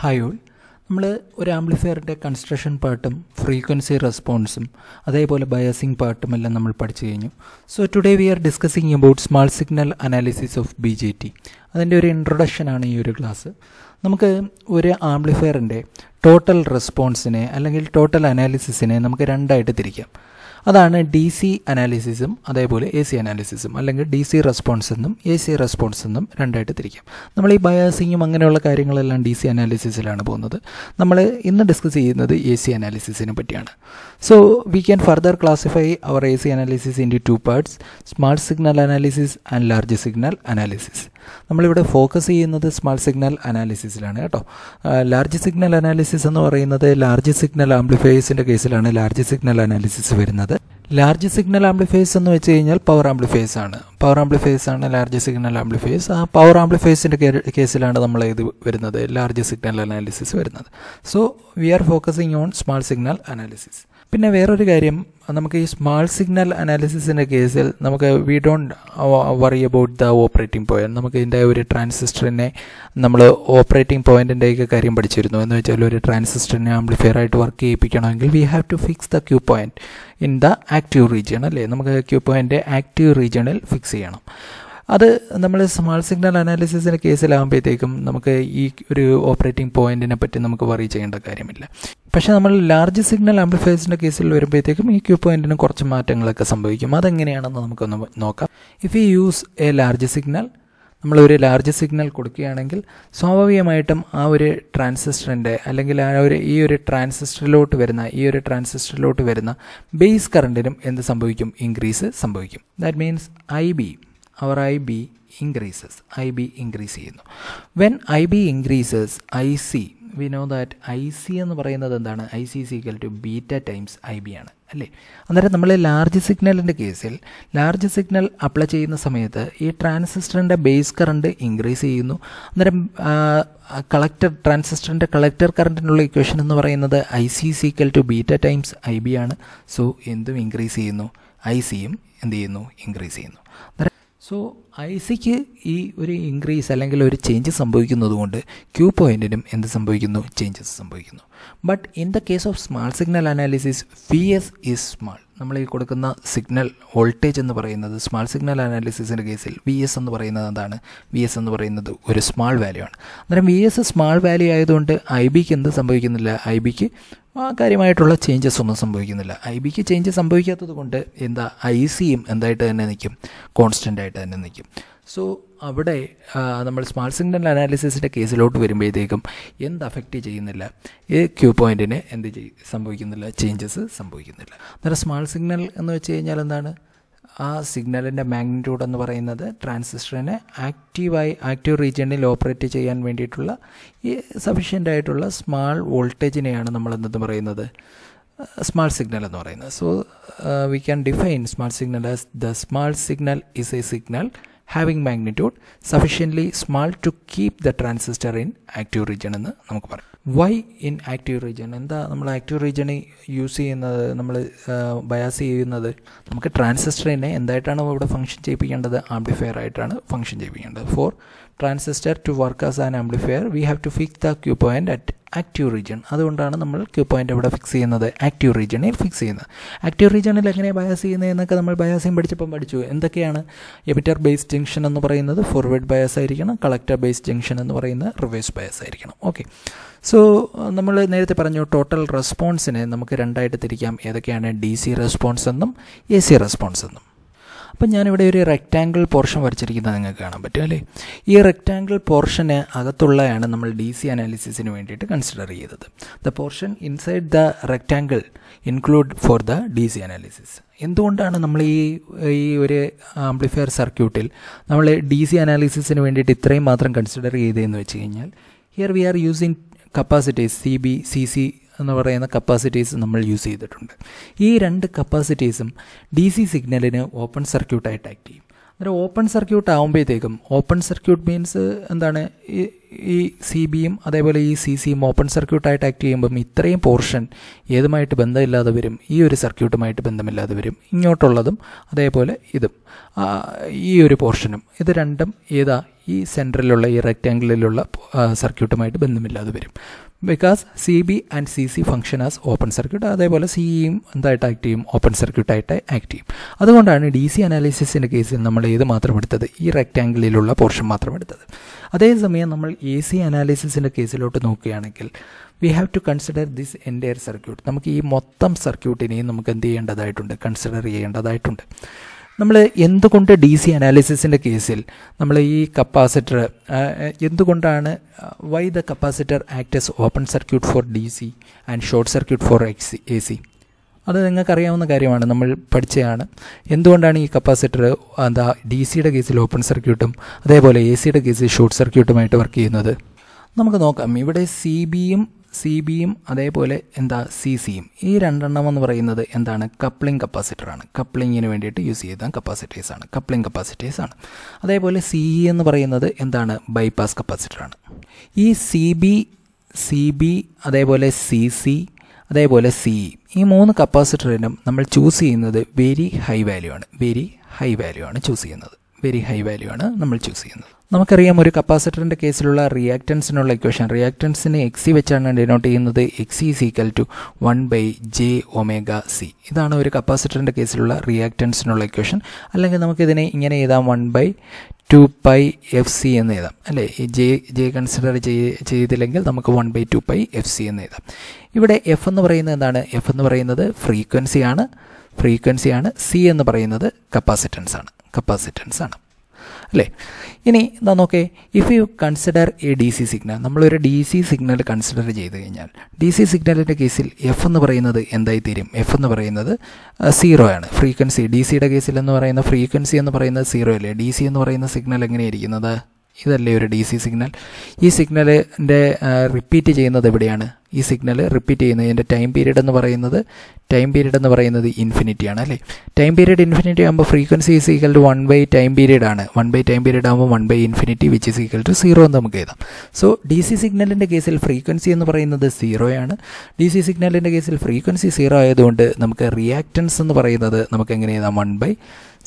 Hi all നമ്മൾ ഒരു ആംബ്ലിഫയറിൻ്റെ construction പാർട്ടും ഫ്രീക്വൻസി റെസ്പോൺസും അതേപോലെ ബയസിംഗ് പാർട്ടും എല്ലാം നമ്മൾ പഠിച്ചു കഴിഞ്ഞു so today we are discussing about small signal analysis of B J T അതിൻ്റെ ഒരു ഇൻട്രൊഡക്ഷനാണ് ഈ ഒരു ക്ലാസ് നമുക്ക് ഒരു ആംബ്ലിഫയറിൻ്റെ ടോട്ടൽ റെസ്പോൺസിനെ അല്ലെങ്കിൽ ടോട്ടൽ അനാലിസിസിനെ നമുക്ക് രണ്ടായിട്ട് തിരിക്കാം അതാണ് ഡി സി അനാലിസിസും അതേപോലെ എ സി അനാലിസിസും അല്ലെങ്കിൽ ഡി സി റെസ്പോൺസ് എന്നും എ സി റെസ്പോൺസ് എന്നും രണ്ടായിട്ട് തിരിക്കാം നമ്മൾ ഈ ബയാസിങ്ങും അങ്ങനെയുള്ള കാര്യങ്ങളെല്ലാം ഡി സി അനാലിസിസിലാണ് പോകുന്നത് നമ്മൾ ഇന്ന് ഡിസ്കസ് ചെയ്യുന്നത് എ സി അനാലിസിസിനെ പറ്റിയാണ് so we can further classify our A C analysis in two parts small signal analysis and large signal analysis നമ്മളിവിടെ ഫോക്കസ് ചെയ്യുന്നത് സ്മാൾ സിഗ്നൽ അനാലിസിസിലാണ് കേട്ടോ ലാർജ് സിഗ്നൽ അനാലിസിസ് എന്ന് പറയുന്നത് ലാർജ് സിഗ്നൽ ആംപ്ലിഫയേഴ്സിൻ്റെ കേസിലാണ് ലാർജ് സിഗ്നൽ അനാലിസിസ് വരുന്നത് ലാർജ് സിഗ്നൽ ആംപ്ലിഫയേഴ്സ് എന്ന് വെച്ച് കഴിഞ്ഞാൽ പവർ ആംപ്ലിഫയേഴ്സ് ആണ് പവർ ആംപ്ലിഫയേഴ്സ് ആണ് ലാർജ് സിഗ്നൽ ആംപ്ലിഫയേഴ്സ് ആ പവർ ആംപ്ലിഫയേഴ്സിൻ്റെ കേസിലാണ് നമ്മൾ ഇത് വരുന്നത് ലാർജ് സിഗ്നൽ അനാലിസിസ് വരുന്നത് so we are focusing on small signal analysis പിന്നെ വേറൊരു കാര്യം നമുക്ക് ഈ സ്മാൾ സിഗ്നൽ അനാലിസിസിൻ്റെ കേസിൽ നമുക്ക് we don't worry about the operating point നമുക്ക് ഇതിൻ്റെ ഒരു ട്രാൻസിസ്റ്ററിനെ നമ്മൾ ഓപ്പറേറ്റിംഗ് പോയിൻറ്റിൻ്റെയൊക്കെ കാര്യം പഠിച്ചിരുന്നു എന്ന് വെച്ചാൽ ഒരു ട്രാൻസിസ്റ്ററിനെ ആംപ്ലിഫയർ ആയിട്ട് വർക്ക് ചെയ്യിപ്പിക്കണമെങ്കിൽ we have to fix the Q point in the active region അല്ലേ നമുക്ക് ക്യൂ പോയിൻ്റ് ആക്റ്റീവ് റീജിയണിൽ ഫിക്സ് ചെയ്യണം അത് നമ്മൾ സ്മാൾ സിഗ്നൽ അനാലിസിസിൻ്റെ കേസിലാകുമ്പോഴത്തേക്കും നമുക്ക് ഈ ഒരു ഓപ്പറേറ്റിംഗ് പോയിന്റിനെ പറ്റി നമുക്ക് വറി ചെയ്യേണ്ട കാര്യമില്ല പക്ഷേ നമ്മൾ ലാർജ് സിഗ്നൽ ആംപ്ലിഫയേഴ്സിൻ്റെ കേസിൽ വരുമ്പോഴത്തേക്കും ഈ ക്യൂ പോയിന്റിന് കുറച്ച് മാറ്റങ്ങളൊക്കെ സംഭവിക്കും അതെങ്ങനെയാണെന്ന് നമുക്കൊന്ന് നോക്കാം if you use a large signal നമ്മളൊരു ലാർജ് സിഗ്നൽ കൊടുക്കുകയാണെങ്കിൽ സ്വാഭാവികമായിട്ടും ആ ഒരു ട്രാൻസിസ്റ്ററിൻ്റെ അല്ലെങ്കിൽ ആ ഒരു ഈ ഒരു ട്രാൻസിസ്റ്ററിലോട്ട് വരുന്ന ഈ ഒരു ട്രാൻസിസ്റ്ററിലോട്ട് വരുന്ന ബേസ് കറണ്ടിനും എന്ത് സംഭവിക്കും ഇൻക്രീസ് സംഭവിക്കും that means I B or I B increases I B increase ചെയ്യുന്നു when I B increases I C we know that I C എന്ന് പറയുന്നത് എന്താണ് I C is equal to beta times I B ആണ് അല്ലേ അന്നേരം നമ്മൾ large സിഗ്നലിൻ്റെ കേസിൽ large signal apply ചെയ്യുന്ന സമയത്ത് ഈ ട്രാൻസിസ്റ്ററിൻ്റെ ബേസ് കറണ്ട് ഇൻക്രീസ് ചെയ്യുന്നു അന്നേരം കളക്ടർ ട്രാൻസിസ്റ്ററിൻ്റെ കളക്ടർ കറണ്ടിനുള്ള ഇക്വേഷൻ എന്ന് പറയുന്നത് I C is equal to beta times I B ആണ് സോ എന്തും ഇൻക്രീസ് ചെയ്യുന്നു ഐ സിയും എന്ത് ചെയ്യുന്നു ഇൻക്രീസ് ചെയ്യുന്നു അന്നേരം So ഐസിക്ക് ഈ ഒരു ഇൻക്രീസ് അല്ലെങ്കിൽ ഒരു ചേഞ്ച് കൊണ്ട് ക്യൂ പോയിൻറ്റിനും എന്ത് സംഭവിക്കുന്നു ചേഞ്ചസ് സംഭവിക്കുന്നു but in the case of small signal analysis V S is small നമ്മൾ ഈ കൊടുക്കുന്ന സിഗ്നൽ വോൾട്ടേജ് എന്ന് പറയുന്നത് സ്മാൾ സിഗ്നൽ അനാലിസിസിൻ്റെ കേസിൽ വി എസ് എന്ന് പറയുന്നത് എന്താണ് വി എസ് എന്ന് പറയുന്നത് ഒരു സ്മാൾ വാല്യൂ ആണ് അന്നേരം വി എസ് സ്മാൾ വാല്യൂ ആയതുകൊണ്ട് ഐ ബിക്ക് എന്ത് സംഭവിക്കുന്നില്ല ഐ ബിക്ക് കാര്യമായിട്ടുള്ള ചേഞ്ചസ് ഒന്നും സംഭവിക്കുന്നില്ല ഐ ബിക്ക് ചേഞ്ച് സംഭവിക്കാത്തത് കൊണ്ട് എന്താ ഐ സിയും എന്തായിട്ട് തന്നെ നിൽക്കും കോൺസ്റ്റൻ്റായിട്ട് ആയിട്ട് തന്നെ നിൽക്കും സാധിക്കും സോ അവിടെ നമ്മൾ സ്മാർട്ട് സിഗ്നൽ അനാലിസിസിൻ്റെ കേസിലോട്ട് വരുമ്പോഴത്തേക്കും എന്ത് അഫക്റ്റ് ചെയ്യുന്നില്ല ഈ ക്യൂ പോയിൻറ്റിന് എന്ത് സംഭവിക്കുന്നില്ല ചേഞ്ചസ് സംഭവിക്കുന്നില്ല അന്നേരം സ്മാർട്ട് സിഗ്നൽ എന്ന് വെച്ച് കഴിഞ്ഞാൽ എന്താണ് ആ സിഗ്നലിൻ്റെ മാഗ്നിറ്റ്യൂഡ് എന്ന് പറയുന്നത് ട്രാൻസിസ്റ്ററിനെ ആക്റ്റീവായി ആക്റ്റീവ് റീജിയണിൽ ഓപ്പറേറ്റ് ചെയ്യാൻ വേണ്ടിയിട്ടുള്ള ഈ സഫീഷ്യൻ്റ് ആയിട്ടുള്ള സ്മാൾ വോൾട്ടേജിനെയാണ് നമ്മൾ എന്തെന്ന് പറയുന്നത് സ്മാൾ സിഗ്നൽ എന്ന് പറയുന്നത് so we can define small signal as the small signal is a signal having magnitude sufficiently small to keep the transistor in active region എന്ന് നമുക്ക് പറയാം വൈ ഇൻ ആക്റ്റീവ് റീജിയൺ എന്താ നമ്മൾ ആക്റ്റീവ് റീജിയൺ യൂസ് ചെയ്യുന്നത് നമ്മൾ bias ചെയ്യുന്നത് നമുക്ക് ട്രാൻസിസ്റ്ററിനെ എന്തായിട്ടാണ് ഇവിടെ ഫംഗ്ഷൻ ചെയ്യിപ്പിക്കേണ്ടത് ആംപ്ലിഫയർ ആയിട്ടാണ് ഫംഗ്ഷൻ ചെയ്യിപ്പിക്കേണ്ടത് for transistor to work as an amplifier we have to fix the Q point at active region അതുകൊണ്ടാണ് നമ്മൾ ക്യൂ പോയിൻ്റ് അവിടെ ഫിക്സ് ചെയ്യുന്നത് ആക്റ്റീവ് റീജിയണിൽ ഫിക്സ് ചെയ്യുന്നത് ആക്റ്റീവ് റീജിയണിൽ എങ്ങനെ ബയാസ് ചെയ്യുന്നത് എന്നൊക്കെ നമ്മൾ ബയാസിയും പഠിച്ചപ്പം പഠിച്ചു എന്തൊക്കെയാണ് എബിറ്റർ ബേസ് ജംഗ്ഷൻ എന്ന് പറയുന്നത് ഫോർവേഡ് ബയാസ് ആയിരിക്കണം കളക്ടർ ബേസ് ജംഗ്ഷൻ എന്ന് പറയുന്നത് റിവേഴ്സ് ബയാസ് ആയിരിക്കണം ഓക്കെ സോ നമ്മൾ നേരത്തെ പറഞ്ഞു ടോട്ടൽ റെസ്പോൺസിനെ നമുക്ക് രണ്ടായിട്ട് തിരിക്കാം ഏതൊക്കെയാണ് ഡി സി റെസ്പോൺസ് എന്നും എ സി റെസ്പോൺസ് എന്നും അപ്പം ഞാനിവിടെ ഒരു റെക്റ്റാങ്കിൾ പോർഷൻ വരച്ചിരിക്കുന്നത് നിങ്ങൾക്ക് കാണാൻ പറ്റും അല്ലേ ഈ റെക്റ്റാങ്കിൾ പോർഷന് അകത്തുള്ളതാണ് നമ്മൾ ഡി സി അനാലിസിസിന് വേണ്ടിയിട്ട് കൺസിഡർ ചെയ്തത് the portion inside the rectangle include for the D C analysis എന്തുകൊണ്ടാണ് നമ്മൾ ഈ ഈ ഒരു ആംപ്ലിഫയർ സർക്യൂട്ടിൽ നമ്മൾ ഡി സി അനാലിസിസിന് വേണ്ടിയിട്ട് ഇത്രയും മാത്രം കൺസിഡർ ചെയ്തതെന്ന് വെച്ച് കഴിഞ്ഞാൽ here we are using capacities C B C C എന്ന് പറയുന്ന കപ്പാസിറ്റീസ് നമ്മൾ യൂസ് ചെയ്തിട്ടുണ്ട് ഈ രണ്ട് കപ്പാസിറ്റീസും ഡി സി സിഗ്നലിന് ഓപ്പൺ സർക്യൂട്ടായിട്ട് ആക്ട് ചെയ്യും അന്നേരം ഓപ്പൺ സർക്യൂട്ട് ആകുമ്പോഴത്തേക്കും ഓപ്പൺ സർക്യൂട്ട് മീൻസ് എന്താണ് ഈ സി ബിയും അതേപോലെ ഈ സി സിയും ഓപ്പൺ സർക്യൂട്ടായിട്ട് ആക്ട് ചെയ്യുമ്പം ഇത്രയും പോർഷൻ ഏതുമായിട്ട് ബന്ധമില്ലാതെ വരും ഈ ഒരു സർക്യൂട്ടുമായിട്ട് ബന്ധമില്ലാതെ വരും ഇങ്ങോട്ടുള്ളതും അതേപോലെ ഇതും ഈ ഒരു പോർഷനും ഇത് രണ്ടും ഏതാ ഈ സെൻറ്ററിലുള്ള ഈ റെക്റ്റാങ്കിളിലുള്ള സർക്യൂട്ടുമായിട്ട് ബന്ധമില്ലാതെ വരും because C B and C C function as open circuit അതേപോലെ സിയും എന്തായിട്ട് ആക്ട് ചെയ്യും ഓപ്പൺ സർക്യൂട്ടായിട്ട് ആക്ട് ചെയ്യും അതുകൊണ്ടാണ് ഡി സി അനാലിസിസിൻ്റെ കേസിൽ നമ്മൾ ഏത് മാത്രം എടുത്തത് ഈ റെക്റ്റാങ്കിളിലുള്ള പോർഷൻ മാത്രം എടുത്തത് അതേസമയം നമ്മൾ എ സി അനാലിസിസിൻ്റെ കേസിലോട്ട് നോക്കുകയാണെങ്കിൽ we have to consider this entire circuit നമുക്ക് ഈ മൊത്തം സർക്യൂട്ടിനെയും നമുക്ക് എന്ത് ചെയ്യേണ്ടതായിട്ടുണ്ട് കൺസിഡർ ചെയ്യേണ്ടതായിട്ടുണ്ട് നമ്മൾ എന്തുകൊണ്ട് ഡി സി അനാലിസിസിൻ്റെ കേസിൽ നമ്മൾ ഈ കപ്പാസിറ്റർ എന്തുകൊണ്ടാണ് why the capacitor act as open circuit for D C and short circuit for X A C അത് നിങ്ങൾക്കറിയാവുന്ന കാര്യമാണ് നമ്മൾ പഠിച്ചതാണ് എന്തുകൊണ്ടാണ് ഈ കപ്പാസിറ്റർ എന്താ ഡി സിയുടെ കേസിൽ ഓപ്പൺ സർക്യൂട്ടും അതേപോലെ എ സിയുടെ കേസിൽ ഷോർട്ട് സർക്യൂട്ടുമായിട്ട് വർക്ക് ചെയ്യുന്നത് നമുക്ക് നോക്കാം ഇവിടെ സി ബിയും സി ബിയും അതേപോലെ എന്താ സി സിയും ഈ രണ്ടെണ്ണം എന്ന് പറയുന്നത് എന്താണ് കപ്ലിംഗ് കപ്പാസിറ്ററാണ് കപ്ലിങ്ങിന് വേണ്ടിയിട്ട് യൂസ് ചെയ്ത കപ്പാസിറ്റീസ് ആണ് കപ്ലിംഗ് കപ്പാസിറ്റീസ് ആണ് അതേപോലെ സി ഇ എന്ന് പറയുന്നത് എന്താണ് ബൈപ്പാസ് കപ്പാസിറ്ററാണ് ഈ സി ബി സി ബി അതേപോലെ സി സി അതേപോലെ സി ഈ മൂന്ന് കപ്പാസിറ്ററിനും നമ്മൾ ചൂസ് ചെയ്യുന്നത് വെരി ഹൈ വാല്യൂ ആണ് വെരി ഹൈ വാല്യൂ ആണ് ചൂസ് ചെയ്യുന്നത് വെരി ഹൈ വാല്യൂ ആണ് നമ്മൾ ചൂസ് ചെയ്യുന്നത് നമുക്കറിയാം ഒരു കപ്പാസിറ്ററിൻ്റെ കേസിലുള്ള റിയാക്റ്റൻസിനുള്ള ഇക്വേഷൻ റിയാക്ടൻസിനെ എക്സി വെച്ചാണ് ഡിനോട്ട് ചെയ്യുന്നത് X C is equal to one by J omega C ഇതാണ് ഒരു കപ്പാസിറ്ററിൻ്റെ കേസിലുള്ള റിയാക്റ്റൻസിനുള്ള ഇക്വേഷൻ അല്ലെങ്കിൽ നമുക്കിതിനെ ഇങ്ങനെ എഴുതാം one by two pi F C എന്ന് എഴുതാം അല്ലേ ഈ ജെ ജെ കൺസിഡർ ചെയ്തില്ലെങ്കിൽ നമുക്ക് one by two pi F C എന്ന് എഴുതാം ഇവിടെ എഫ് എന്ന് പറയുന്നത് എന്താണ് എഫ് എന്ന് പറയുന്നത് ഫ്രീക്വൻസിയാണ് ഫ്രീക്വൻസിയാണ് സി എന്ന് പറയുന്നത് കപ്പാസിറ്റൻസ് ആണ് കപ്പാസിറ്റൻസ് ആണ് അല്ലേ ഇനി എന്താ നോക്കേ if you consider a D C signal നമ്മളൊരു ഡി സി സിഗ്നൽ കൺസിഡർ ചെയ്ത് കഴിഞ്ഞാൽ ഡി സി സിഗ്നലിൻ്റെ കേസിൽ എഫ് എന്ന് പറയുന്നത് എന്തായി തീരും എഫ് എന്ന് പറയുന്നത് സീറോ ആണ് ഫ്രീക്വൻസി ഡി സിയുടെ കേസിൽ എന്ന് പറയുന്ന ഫ്രീക്വൻസി എന്ന് പറയുന്നത് സീറോ അല്ലേ ഡി സി എന്ന് പറയുന്ന സിഗ്നൽ എങ്ങനെയായിരിക്കുന്നത് ഇതല്ലേ ഒരു ഡി സി സിഗ്നൽ ഈ സിഗ്നലിൻ്റെ റിപ്പീറ്റ് ചെയ്യുന്നത് എവിടെയാണ് ഈ സിഗ്നൽ റിപ്പീറ്റ് ചെയ്യുന്നത് ഇതിൻ്റെ ടൈം പീരീഡ് എന്ന് പറയുന്നത് ടൈം പീരീഡ് എന്ന് പറയുന്നത് ഇൻഫിനിറ്റി ആണ് അല്ലേ ടൈം പീരീഡ് ഇൻഫിനിറ്റി ആകുമ്പോൾ frequency is equal to one by time period ആണ് വൺ ബൈ ടൈം പീരീഡ് ആകുമ്പോൾ one by infinity which is equal to zero എന്ന് നമുക്ക് എഴുതാം സോ ഡി സി സിഗ്നലിൻ്റെ കേസിൽ ഫ്രീക്വൻസി എന്ന് പറയുന്നത് സീറോയാണ് ഡി സി സിഗ്നലിൻ്റെ കേസിൽ ഫ്രീക്വൻസി സീറോ ആയതുകൊണ്ട് നമുക്ക് റിയാക്റ്റൻസ് എന്ന് പറയുന്നത് നമുക്ക് എങ്ങനെ എഴുതാം വൺ ബൈ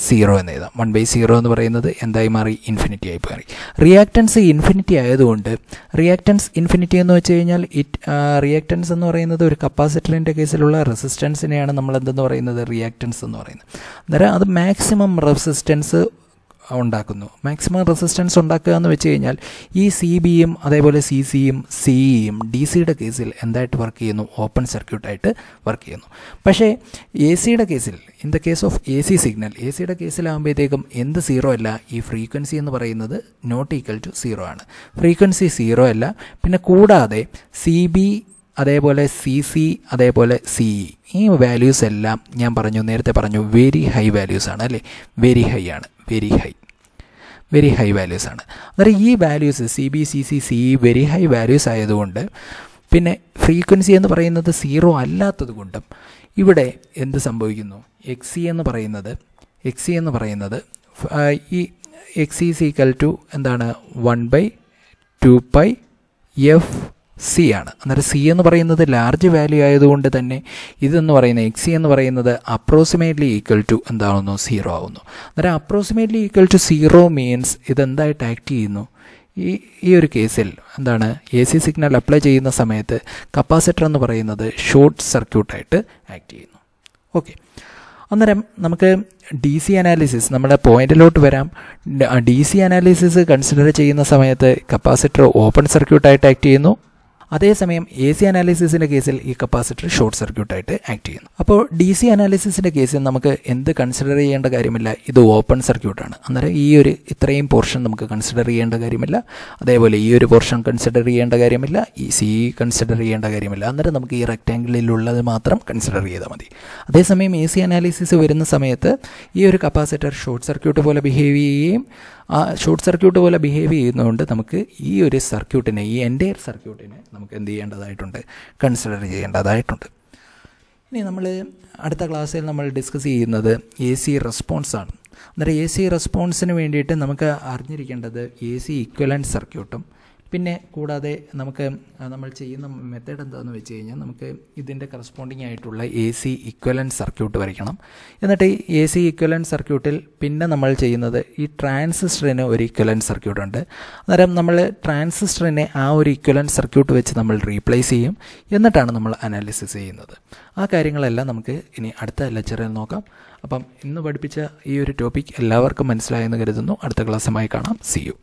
സീറോ എന്ന് എഴുതാം വൺ ബൈ സീറോ എന്ന് പറയുന്നത് എന്തായി മാറി ഇൻഫിനിറ്റി ആയി മാറി റിയാക്റ്റൻസ് ഇൻഫിനിറ്റി ആയതുകൊണ്ട് റിയാക്റ്റൻസ് ഇൻഫിനിറ്റി എന്ന് വെച്ച് കഴിഞ്ഞാൽ ഇറ്റ് റിയാക്റ്റൻസ് എന്ന് പറയുന്നത് ഒരു കപ്പാസിറ്ററിൻ്റെ കേസിലുള്ള റെസിസ്റ്റൻസിനെയാണ് നമ്മൾ എന്തെന്ന് പറയുന്നത് റിയാക്റ്റൻസ് എന്ന് പറയുന്നത് അന്നേരം അത് മാക്സിമം റെസിസ്റ്റൻസ് ഉണ്ടാക്കുന്നു മാക്സിമം റെസിസ്റ്റൻസ് ഉണ്ടാക്കുക എന്ന് വെച്ച് കഴിഞ്ഞാൽ ഈ സി ബിയും അതേപോലെ സി സിയും സിഇയും e ഡി സിയുടെ കേസിൽ എന്തായിട്ട് വർക്ക് ചെയ്യുന്നു ഓപ്പൺ സർക്യൂട്ടായിട്ട് വർക്ക് ചെയ്യുന്നു പക്ഷേ എ സിയുടെ കേസിൽ in the case of A C signal A സിയുടെ കേസിലാകുമ്പോഴത്തേക്കും എന്ത് സീറോ അല്ല ഈ ഫ്രീക്വൻസി എന്ന് പറയുന്നത് നോട്ട് ഈക്വൽ ടു സീറോ ആണ് ഫ്രീക്വൻസി സീറോ അല്ല പിന്നെ കൂടാതെ സി ബി അതേപോലെ സി സി അതേപോലെ സി e. ഈ വാല്യൂസ് എല്ലാം ഞാൻ പറഞ്ഞു നേരത്തെ പറഞ്ഞു വെരി ഹൈ വാല്യൂസ് ആണ് അല്ലേ വെരി ഹൈ ആണ് very high very high values ആണ് അന്നേരം ഈ values C B C C C very high values ആയതുകൊണ്ട് പിന്നെ ഫ്രീക്വൻസി എന്ന് പറയുന്നത് സീറോ അല്ലാത്തത് കൊണ്ടും ഇവിടെ എന്ത് സംഭവിക്കുന്നു സി e എന്ന് പറയുന്നത് സി e എന്ന് പറയുന്നത് ഈ എക്സ് സി ഈക്വൽ ടു എന്താണ് one by two pi F C ആണ് അന്നേരം സി എന്ന് പറയുന്നത് ലാർജ് വാല്യൂ ആയതുകൊണ്ട് തന്നെ ഇതെന്ന് പറയുന്ന എക്സ് സി എന്ന് പറയുന്നത് അപ്രോക്സിമേറ്റ്ലി ഈക്വൽ ടു എന്താവുന്നു സീറോ ആവുന്നു അന്നേരം approximately equal to zero means ഇതെന്തായിട്ട് ആക്ട് ചെയ്യുന്നു ഈ ഈ ഒരു കേസിൽ എന്താണ് എ സി സിഗ്നൽ അപ്ലൈ ചെയ്യുന്ന സമയത്ത് കപ്പാസിറ്റർ എന്ന് പറയുന്നത് ഷോർട്ട് സർക്യൂട്ടായിട്ട് ആക്ട് ചെയ്യുന്നു ഓക്കെ അന്നേരം നമുക്ക് ഡി സി അനാലിസിസ് നമ്മുടെ പോയിന്റിലോട്ട് വരാം ഡി സി അനാലിസിസ് കൺസിഡർ ചെയ്യുന്ന സമയത്ത് കപ്പാസിറ്റർ ഓപ്പൺ സർക്യൂട്ടായിട്ട് ആക്ട് ചെയ്യുന്നു അതേസമയം എ സി അനാലിസിസിൻ്റെ കേസിൽ ഈ കപ്പാസിറ്റർ ഷോർട്ട് സർക്യൂട്ടായിട്ട് ആക്ട് ചെയ്യുന്നു അപ്പോൾ ഡി സി അനാലിസിസിൻ്റെ കേസിൽ നമുക്ക് എന്ത് കൺസിഡർ ചെയ്യേണ്ട കാര്യമില്ല ഇത് ഓപ്പൺ സർക്യൂട്ടാണ് അന്നേരം ഈ ഒരു ഇത്രയും പോർഷൻ നമുക്ക് കൺസിഡർ ചെയ്യേണ്ട കാര്യമില്ല അതേപോലെ ഈ ഒരു പോർഷൻ കൺസിഡർ ചെയ്യേണ്ട കാര്യമില്ല ഈ സി കൺസിഡർ ചെയ്യേണ്ട കാര്യമില്ല അന്നേരം നമുക്ക് ഈ റെക്റ്റാങ്കിളിലുള്ളത് മാത്രം കൺസിഡർ ചെയ്താൽ മതി അതേസമയം എ സി അനാലിസിസ് വരുന്ന സമയത്ത് ഈ ഒരു കപ്പാസിറ്റർ ഷോർട്ട് സർക്യൂട്ട് പോലെ ബിഹേവ് ചെയ്യുകയും ആ ഷോർട്ട് സർക്യൂട്ട് പോലെ ബിഹേവ് ചെയ്യുന്നതുകൊണ്ട് നമുക്ക് ഈ ഒരു സർക്യൂട്ടിനെ ഈ എൻ്റെ സർക്യൂട്ടിനെ നമുക്ക് എന്ത് ചെയ്യേണ്ടതായിട്ടുണ്ട് കൺസിഡർ ചെയ്യേണ്ടതായിട്ടുണ്ട് ഇനി നമ്മൾ അടുത്ത ക്ലാസ്സിൽ നമ്മൾ ഡിസ്കസ് ചെയ്യുന്നത് എ സി റെസ്പോൺസാണ് അന്നേരം എ സി റെസ്പോൺസിന് വേണ്ടിയിട്ട് നമുക്ക് അറിഞ്ഞിരിക്കേണ്ടത് എ സി ഇക്വലൻറ്റ് സർക്യൂട്ടും പിന്നെ കൂടാതെ നമുക്ക് നമ്മൾ ചെയ്യുന്ന മെത്തേഡ് എന്താണെന്ന് വെച്ച് കഴിഞ്ഞാൽ നമുക്ക് ഇതിൻ്റെ കറസ്പോണ്ടിങ് ആയിട്ടുള്ള എ സി ഇക്വലൻറ്റ് സർക്യൂട്ട് വരയ്ക്കണം എന്നിട്ട് ഈ എ സി ഇക്വലൻറ്റ് സർക്യൂട്ടിൽ പിന്നെ നമ്മൾ ചെയ്യുന്നത് ഈ ട്രാൻസിസ്റ്ററിന് ഒരു ഇക്വലൻറ്റ് സർക്യൂട്ട് ഉണ്ട് അന്നേരം നമ്മൾ ട്രാൻസിസ്റ്ററിനെ ആ ഒരു ഇക്വലൻറ്റ് സർക്യൂട്ട് വെച്ച് നമ്മൾ റീപ്ലേസ് ചെയ്യും എന്നിട്ടാണ് നമ്മൾ അനാലിസിസ് ചെയ്യുന്നത് ആ കാര്യങ്ങളെല്ലാം നമുക്ക് ഇനി അടുത്ത ലെക്ചറിൽ നോക്കാം അപ്പം ഇന്ന് പഠിപ്പിച്ച ഈ ഒരു ടോപ്പിക് എല്ലാവർക്കും മനസ്സിലായെന്ന് കരുതുന്നു അടുത്ത ക്ലാസ്സുമായി കാണാം സി യു